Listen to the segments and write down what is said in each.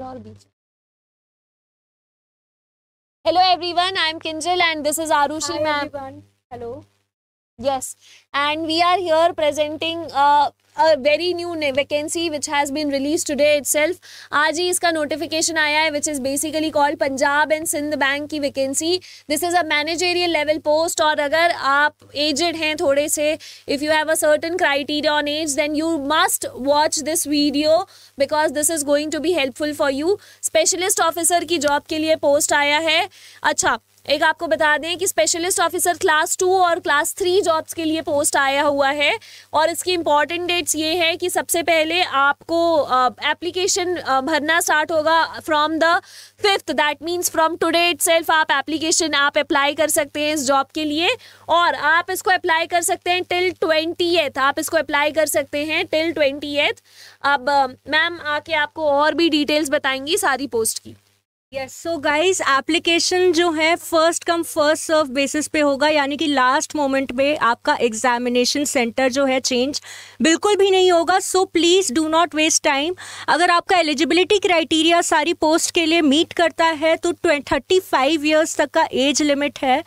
all beach. Hello everyone, I am Kinjal and this is Arushi ma'am. Hello. Yes, and we are here presenting uh, a very new vacancy which has been released today itself. आज ही इसका notification आया है which is basically called Punjab and Sindh Bank की vacancy. This is a managerial level post और अगर आप aged हैं थोड़े से if you have a certain criteria on age then you must watch this video because this is going to be helpful for you. Specialist officer की job के लिए post आया है अच्छा एक आपको बता दें कि स्पेशलिस्ट ऑफिसर क्लास टू और क्लास थ्री जॉब्स के लिए पोस्ट आया हुआ है और इसकी इम्पॉर्टेंट डेट्स ये है कि सबसे पहले आपको एप्लीकेशन भरना स्टार्ट होगा from the fifth that means from today it आप एप्लीकेशन आप अप्लाई कर सकते हैं इस जॉब के लिए और आप इसको अप्लाई कर सकते हैं टिल ट्वेंटी आप इसको अप्लाई कर सकते हैं टिल ट्वेंटी अब मैम आके आपको और भी डिटेल्स बताएंगी सारी पोस्ट की यस सो गाइस एप्लीकेशन जो है first come first serve basis पे होगा यानी कि लास्ट मोमेंट पे आपका एग्जामिनेशन सेंटर जो है चेंज बिल्कुल भी नहीं होगा so please do not waste time अगर आपका एलिजिबिलिटी क्राइटेरिया सारी पोस्ट के लिए मीट करता है तो थर्टी फाइव ईयर्स तक का एज लिमिट है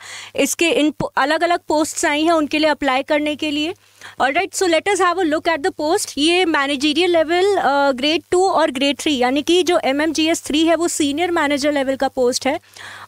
इसके इन अलग अलग पोस्ट्स आई हैं उनके लिए अप्लाई करने के लिए right so let have a look at the post ये मैनेजरियल लेवल ग्रेड टू और ग्रेड थ्री यानी कि जो M M G S three है वो सीनियर मैनेजर लेवल का पोस्ट है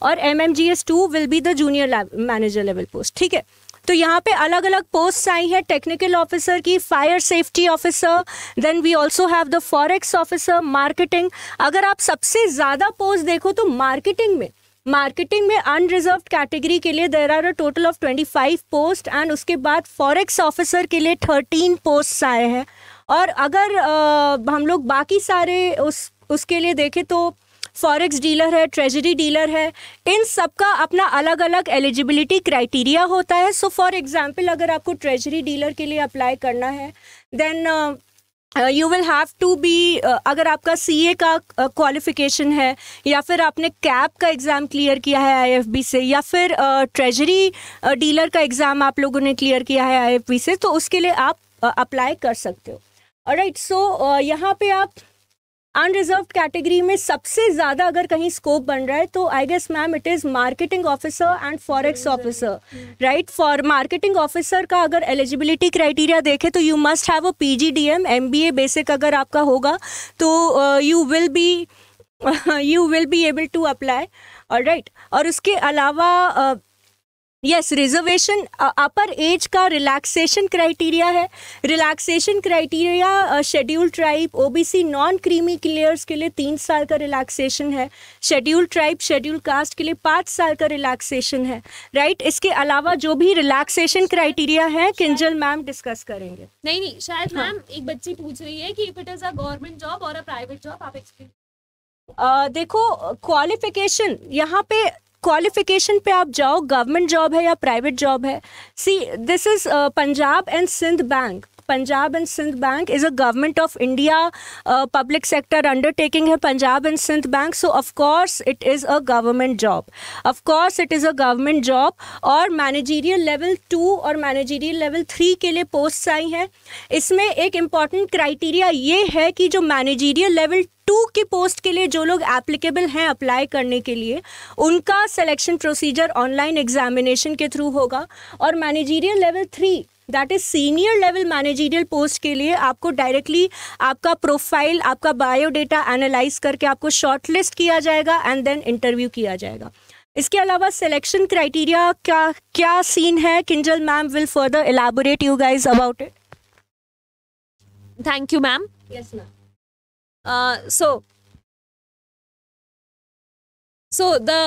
और M M G S two will be the junior manager level post ठीक है तो यहाँ पे अलग अलग पोस्ट आई है टेक्निकल ऑफिसर की fire safety officer then we also have the forex officer marketing अगर आप सबसे ज़्यादा पोस्ट देखो तो मार्केटिंग में मार्केटिंग में अनरिजर्व कैटेगरी के लिए there are a total of twenty five post and उसके बाद फॉरेक्स ऑफिसर के लिए थर्टीन पोस्ट आए हैं और अगर आ, हम लोग बाकी सारे उस उसके लिए देखें तो फॉरेक्स डीलर है ट्रेजरी डीलर है इन सब का अपना अलग अलग एलिजिबिलिटी क्राइटेरिया होता है सो फॉर एग्जांपल अगर आपको ट्रेजरी डीलर के लिए अप्लाई करना है then you will have to be अगर आपका सी ए का क्वालिफिकेशन uh, है या फिर आपने कैब का एग्ज़ाम क्लियर किया है आई एफ बी से या फिर ट्रेजरी uh, डीलर uh, का एग्ज़ाम आप लोगों ने क्लियर किया है आई एफ बी से तो उसके लिए आप अप्लाई uh, कर सकते हो राइट सो uh, यहाँ पे आप अनरिजर्व कैटेगरी में सबसे ज़्यादा अगर कहीं स्कोप बन रहा है तो I guess ma'am it is marketing officer and forex officer right for marketing officer का अगर एलिजिबिलिटी क्राइटेरिया देखें तो you must have a P G D M M B A basic अगर आपका होगा तो you will be you will be able to apply और right और उसके अलावा uh, yes reservation upper age का रिलैक्सेशन क्राइटेरिया है relaxation criteria schedule tribe OBC non creamy clears के लिए तीन साल का रिलैक्सेशन है शेड्यूल ट्राइब शेड्यूल कास्ट के लिए पाँच साल का रिलैक्सेशन है राइट right? इसके अलावा जो भी रिलैक्सेशन क्राइटेरिया है किंजल मैम डिस्कस करेंगे नहीं नहीं शायद हाँ. मैम एक बच्ची पूछ रही है कि if it is a government job और अ प्राइवेट जॉब आप एक्सप्लेन uh, देखो क्वालिफिकेशन यहाँ पे क्वालिफिकेशन पे आप जाओ गवर्नमेंट जॉब है या प्राइवेट जॉब है see this is Punjab and Sindh Bank Punjab and Sindh Bank is a government of India public sector undertaking है Punjab and Sindh Bank so of course it is a government job of course it is a government job और managerial level two और managerial level three के लिए post आई हैं इसमें एक important criteria ये है कि जो मैनेजीरियल लेवल टू के पोस्ट के लिए जो लोग एप्लीकेबल हैं अप्लाई करने के लिए उनका सिलेक्शन प्रोसीजर ऑनलाइन एग्जामिनेशन के थ्रू होगा और managerial level three that is senior level managerial post के लिए आपको डायरेक्टली आपका प्रोफाइल आपका बायोडेटा एनालाइज करके आपको शॉर्टलिस्ट किया जाएगा एंड देन इंटरव्यू किया जाएगा इसके अलावा सिलेक्शन क्राइटेरिया क्या क्या सीन है Kinjal ma'am will further elaborate you guys about it thank you ma'am yes ma'am so so the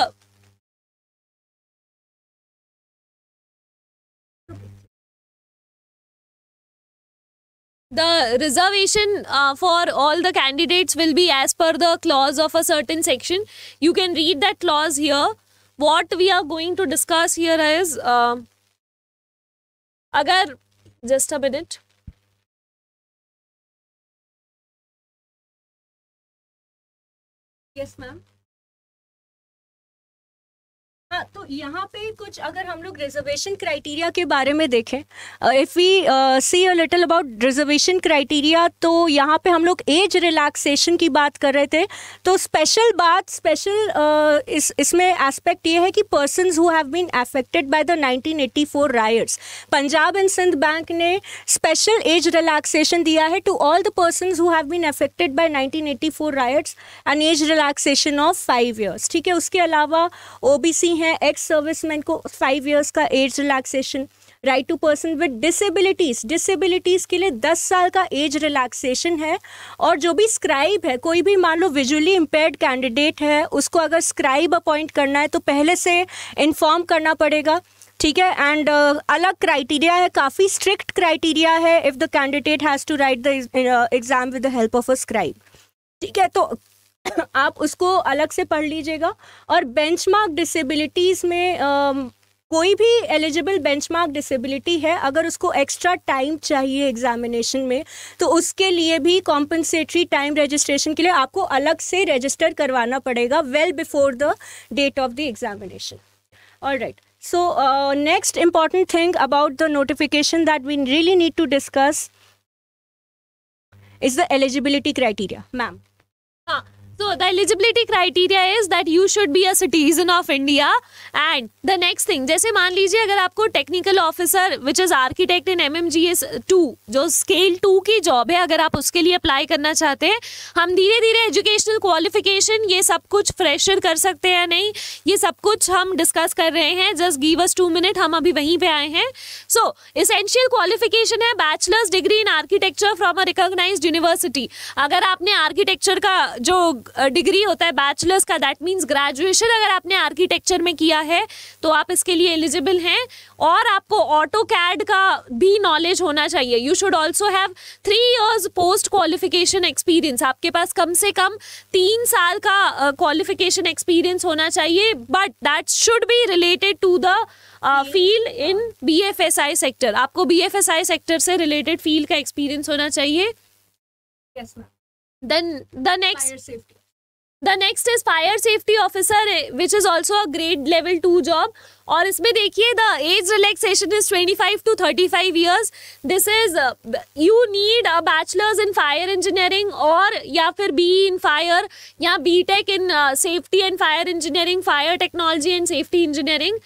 the reservation uh, for all the candidates will be as per the clause of a certain section. You can read that clause here. What we are going to discuss here is, uh, agar, just a minute. Yes, ma'am. अच्छा तो यहाँ पे कुछ अगर हम लोग reservation criteria के बारे में देखें if we see a little about reservation criteria तो यहाँ पे हम लोग एज रिलैक्सेशन की बात कर रहे थे तो स्पेशल बात स्पेशल uh, इस इसमें एस्पेक्ट ये है कि person who have been affected by the 1984 riots Punjab and Sindh Bank ने स्पेशल एज रिलैक्सेशन दिया है to all the person who have been affected by 1984 riots and age relaxation of five years ठीक है उसके अलावा ओ हैं है एक्स सर्विसमैन को फाइव ईयर्स का age relaxation right to person with disabilities disabilities के लिए दस साल का एज रिलैक्सेशन है और जो भी स्क्राइब है कोई भी मान लो विजुअली इम्पेयर्ड कैंडिडेट है उसको अगर स्क्राइब अपॉइंट करना है तो पहले से इन्फॉर्म करना पड़ेगा ठीक है एंड uh, अलग क्राइटेरिया है काफ़ी स्ट्रिक्ट क्राइटेरिया है if the candidate has to write the exam with the help of a scribe ठीक है तो आप उसको अलग से पढ़ लीजिएगा और बेंचमार्क डिसेबिलिटीज़ में आ, कोई भी एलिजिबल बेंचमार्क डिसेबिलिटी है अगर उसको एक्स्ट्रा टाइम चाहिए एग्जामिनेशन में तो उसके लिए भी कॉम्पनसेटरी टाइम रजिस्ट्रेशन के लिए आपको अलग से रजिस्टर करवाना पड़ेगा well before the date of the examination all right so next important thing about the notification that we really need to discuss is the eligibility criteria ma'am हाँ तो the eligibility criteria is that you should be a citizen of India and the next thing जैसे मान लीजिए अगर आपको technical officer which is architect in M M G S two जो scale two की job है अगर आप उसके लिए अप्लाई करना चाहते हैं हम धीरे धीरे एजुकेशनल क्वालिफिकेशन ये सब कुछ फ्रेशर कर सकते हैं या नहीं ये सब कुछ हम डिस्कस कर रहे हैं just give us two minute हम अभी वहीं पर आए हैं सो इसेंशियल क्वालिफिकेशन है bachelors degree in architecture from a recognise university अगर आपने आर्किटेक्चर का जो डिग्री होता है बैचलर्स का दैट मीन्स ग्रेजुएशन अगर आपने आर्किटेक्चर में किया है तो आप इसके लिए एलिजिबल हैं और आपको ऑटो कैड का भी नॉलेज होना चाहिए you should also have three years post qualification experience आपके पास कम से कम तीन साल का क्वालिफिकेशन uh, एक्सपीरियंस होना चाहिए but that should be related to the field in B F S I sector आपको B F S I sector से रिलेटेड फील्ड का एक्सपीरियंस होना चाहिए yes, then the next the next is fire safety officer which is also a grade level two job और इसमें देखिए the age relaxation is 25 to 35 years this is you need a bachelors in fire engineering और या फिर B in fire या B tech in safety and fire engineering fire technology and safety engineering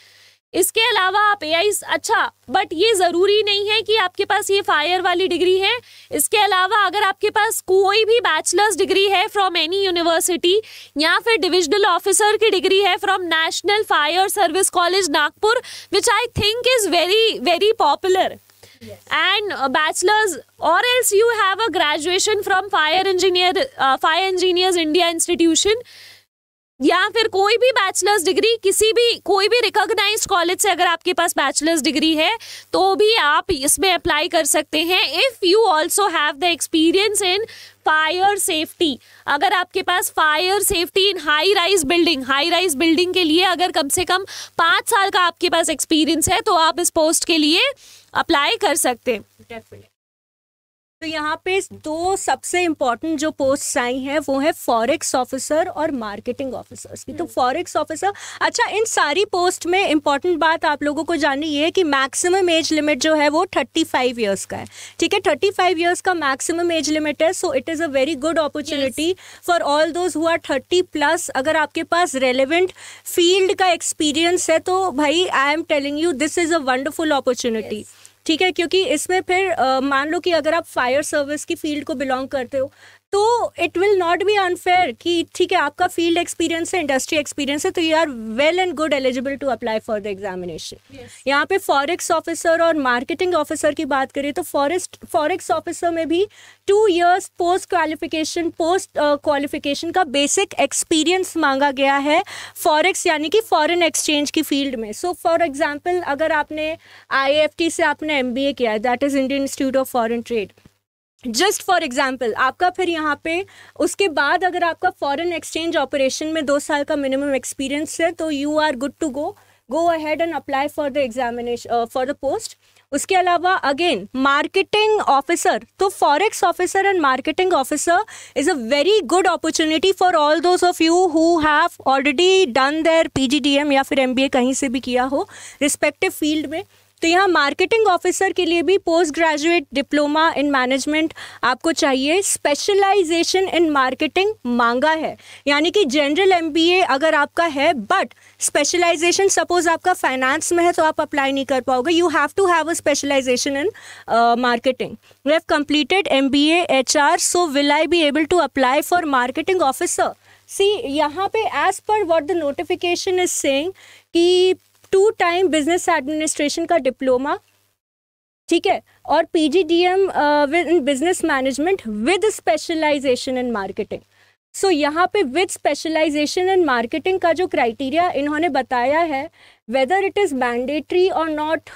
इसके अलावा आप ए अच्छा बट ये ज़रूरी नहीं है कि आपके पास ये फायर वाली डिग्री है इसके अलावा अगर आपके पास कोई भी बैचलर्स डिग्री है फ्रॉम एनी यूनिवर्सिटी या फिर डिविजनल ऑफिसर की डिग्री है from national fire service college Nagpur which I think is very very popular and bachelors और else you have a graduation from fire engineer fire uh, India institution या फिर कोई भी bachelors degree किसी भी कोई भी रिकॉग्नाइज कॉलेज से अगर आपके पास बैचलर्स डिग्री है तो भी आप इसमें अप्लाई कर सकते हैं if you also have the experience in fire safety अगर आपके पास fire safety in high rise building high rise building के लिए अगर कम से कम पाँच साल का आपके पास एक्सपीरियंस है तो आप इस पोस्ट के लिए अप्लाई कर सकते हैं तो यहाँ पे दो सबसे इम्पोर्टेंट जो पोस्ट आई हैं वो है फॉरेक्स ऑफिसर और मार्केटिंग ऑफिसर्स की तो फॉरेक्स hmm. ऑफिसर अच्छा इन सारी पोस्ट में इम्पॉर्टेंट बात आप लोगों को जाननी ये है कि मैक्सिमम एज लिमिट जो है वो थर्टी फाइव ईयर्स का है ठीक है थर्टी फाइव ईयर्स का मैक्सिमम एज लिमिट है so it is a very good opportunity for all those हुआ थर्टी प्लस अगर आपके पास रेलिवेंट फील्ड का एक्सपीरियंस है तो भाई I am telling you this is a wonderful opportunity ठीक है क्योंकि इसमें फिर मान लो कि अगर आप फायर सर्विस की फील्ड को बिलोंग करते हो तो it will not be unfair कि ठीक है आपका फील्ड एक्सपीरियंस है इंडस्ट्री एक्सपीरियंस है तो you are well and good eligible to apply for the examination यहाँ पे फॉरेक्स ऑफिसर और मार्केटिंग ऑफिसर की बात करें तो फॉरेस्ट फॉरेक्स ऑफिसर में भी two years post qualification post qualification का बेसिक एक्सपीरियंस मांगा गया है फॉरेक्स यानी कि फॉरेन एक्सचेंज की फील्ड में सो फॉर एग्जाम्पल अगर आपने आई से आपने एम किया है that is Indian institute of foreign trade just for example आपका फिर यहाँ पे उसके बाद अगर आपका फॉरन एक्सचेंज ऑपरेशन में दो साल का मिनिमम एक्सपीरियंस है तो you are good to go go ahead and apply for the examination for the post उसके अलावा अगेन मार्केटिंग ऑफिसर तो forex officer and marketing officer is a very good opportunity for all those of you who have already done their PGDM या फिर MBA कहीं से भी किया हो रिस्पेक्टिव फील्ड में तो यहाँ मार्केटिंग ऑफिसर के लिए भी post graduate diploma in management आपको चाहिए स्पेशलाइजेशन इन मार्केटिंग मांगा है यानी कि जनरल एम अगर आपका है बट स्पेशलाइजेशन सपोज आपका फाइनेंस में है तो आप अप्लाई नहीं कर पाओगे you have to have a specialisation in marketing you have completed M B H R so will I be able to apply for marketing officer see यहाँ पे as per what the notification is saying कि two time business administration का diploma ठीक है और P G D M in business management with specialisation in marketing so यहाँ पे with specialisation in marketing का जो क्राइटेरिया इन्होंने बताया है वेदर इट इज़ मैंडेटरी और not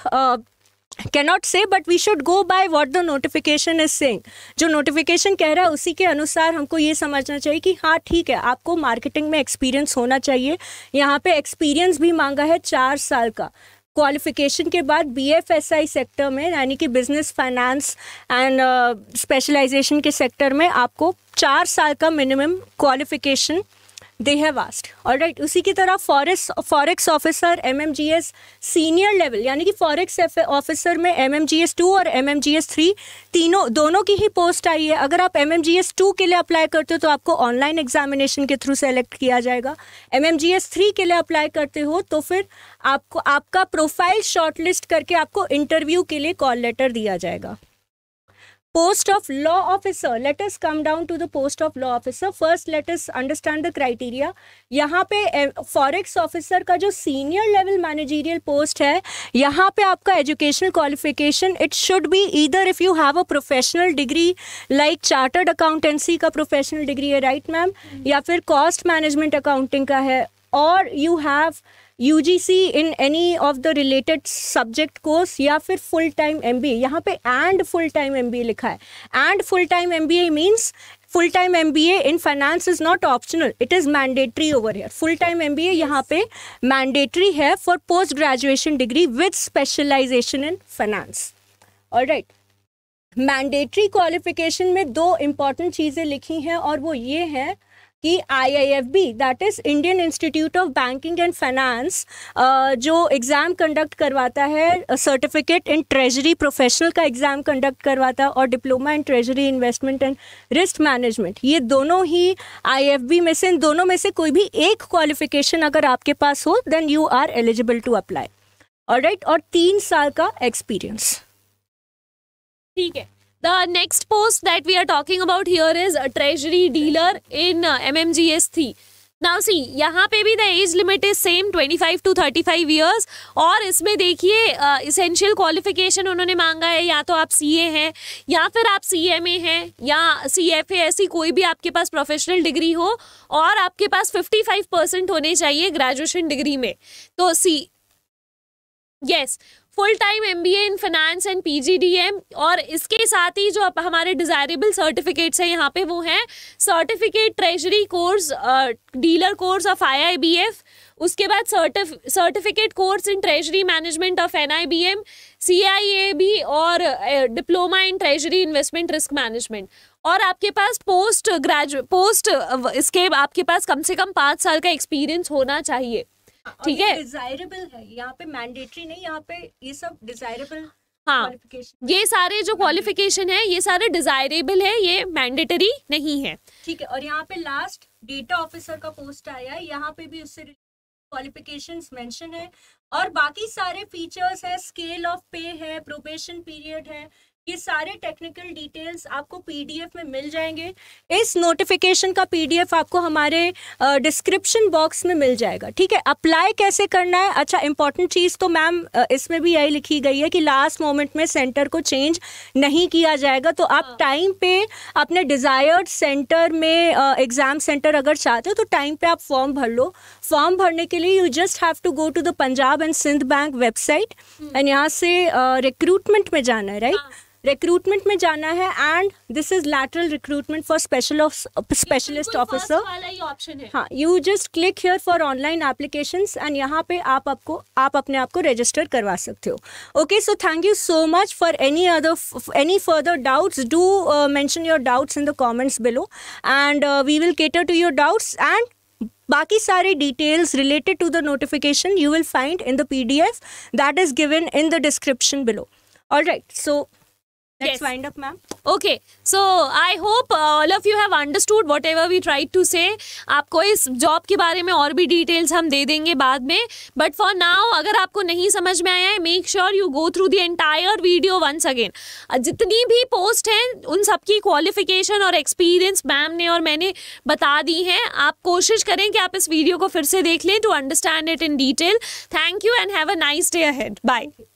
cannot say but we should go by what the notification is saying जो notification कह रहा है उसी के अनुसार हमको ये समझना चाहिए कि हाँ ठीक है आपको मार्केटिंग में एक्सपीरियंस होना चाहिए यहाँ पे एक्सपीरियंस भी मांगा है चार साल का क्वालिफिकेशन के बाद B F S I sector में यानी कि बिजनेस फाइनेंस एंड स्पेशलाइजेशन के सेक्टर में आपको चार साल का minimum qualification they have asked और राइट उसी की तरह forest forex officer M M G S senior level यानी कि फॉरेक्स ऑफिसर में M M G S two और M M G S three तीनों दोनों की ही पोस्ट आई है अगर आप M M G S two के लिए अप्लाई करते हो तो आपको ऑनलाइन एग्जामिनेशन के थ्रू सेलेक्ट किया जाएगा M M G S three के लिए अप्लाई करते हो तो फिर आपको आपका प्रोफाइल शॉर्ट लिस्ट करके आपको इंटरव्यू के लिए कॉल लेटर दिया जाएगा post of law officer let us come down to the post of law officer first let us understand the criteria यहाँ पे फॉरेक्स eh, ऑफिसर का जो सीनियर लेवल मैनेजरियल पोस्ट है यहाँ पे आपका educational qualification it should be either if you have a professional degree like chartered accountancy का professional degree है राइट right, मैम hmm. या फिर कॉस्ट मैनेजमेंट अकाउंटिंग का है और you have U G C in any of the related subject course या फिर full time M B A यहाँ पे and full time M B A लिखा है and full time M B A means full time M B A in finance is not optional it is mandatory over here full time M B A यहाँ पे mandatory है for post graduation degree with specialisation in finance और right mandatory qualification में दो important चीज़ें लिखी हैं और वो ये है कि I I F B that is Indian institute of Banking and Finance जो एग्ज़ाम कंडक्ट करवाता है सर्टिफिकेट इन ट्रेजरी प्रोफेशनल का एग्ज़ाम कंडक्ट करवाता है और diploma in treasury investment and risk management ये दोनों ही आई एफ बी में से इन दोनों में से कोई भी एक क्वालिफिकेशन अगर आपके पास हो then you are eligible to apply और राइट और तीन साल का एक्सपीरियंस ठीक है The next post that we are talking about here is a treasury dealer in uh, MMGS3. Now see यहाँ पे भी the age limit is same 25 to 35 years और इसमें देखिए इसेंशियल uh, क्वालिफिकेशन उन्होंने मांगा है या तो आप ए हैं या फिर आप ए हैं या सीएफए ऐसी कोई भी आपके पास प्रोफेशनल डिग्री हो और आपके पास फाइव परसेंट होने चाहिए ग्रेजुएशन डिग्री में तो see yes yes. Full time M B A in finance and P G D M और इसके साथ ही जो हमारे डिज़ायरेबल सर्टिफिकेट्स हैं यहाँ पे वो हैं certificate treasury course dealer course of I I B F उसके बाद certif certificate course in treasury management of N I B M C I A B और diploma in treasury investment risk management और आपके पास post graduate post इसके आपके पास कम से कम पाँच साल का एक्सपीरियंस होना चाहिए ठीक है डिजायरेबल है यहाँ पे मैंडेटरी नहीं यहाँ पे ये सब डिजायरेबल हाँ ये सारे जो क्वालिफिकेशन है ये सारे डिजायरेबल है ये मैंडेटरी नहीं है ठीक है और यहाँ पे लास्ट डेटा ऑफिसर का पोस्ट आया है यहाँ पे भी उससे क्वालिफिकेशन मेंशन है और बाकी सारे फीचर्स है स्केल ऑफ पे है प्रोबेशन पीरियड है ये सारे टेक्निकल डिटेल्स आपको पीडीएफ में मिल जाएंगे इस नोटिफिकेशन का पीडीएफ आपको हमारे डिस्क्रिप्शन बॉक्स में मिल जाएगा ठीक है अप्लाई कैसे करना है अच्छा इंपॉर्टेंट चीज़ तो मैम इसमें भी यही लिखी गई है कि लास्ट मोमेंट में सेंटर को चेंज नहीं किया जाएगा तो आप टाइम हाँ। पे अपने डिज़ायर्ड सेंटर में एग्ज़ाम सेंटर अगर चाहते हो तो टाइम पे आप फॉर्म भर लो फॉर्म भरने के लिए you just have to go to the Punjab and Sindh Bank website and यहाँ से रिक्रूटमेंट में जाना है राइट हाँ। रिक्रूटमेंट में जाना है and this is lateral recruitment for special specialist officer option है हाँ you just click here for online application and यहाँ पे आप आपको आप अपने आप को रजिस्टर करवा सकते हो okay so thank you so much for any other any further doubts do mention your doubts in the comments below and we will cater to your doubts and बाकी सारे details related to the notification you will find in the P D F that is given in the description below all right so Let's yes. wind up, ma'am. Okay. So I hope uh, all of you have understood whatever we tried to say. आपको इस job के बारे में और भी details हम दे देंगे बाद में बट फॉर नाउ अगर आपको नहीं समझ में आया है make sure you go through the entire video once again जितनी भी पोस्ट हैं उन सबकी क्वालिफिकेशन और एक्सपीरियंस मैम ने और मैंने बता दी हैं आप कोशिश करें कि आप इस वीडियो को फिर से देख लें to understand it in detail thank you and have a nice day ahead bye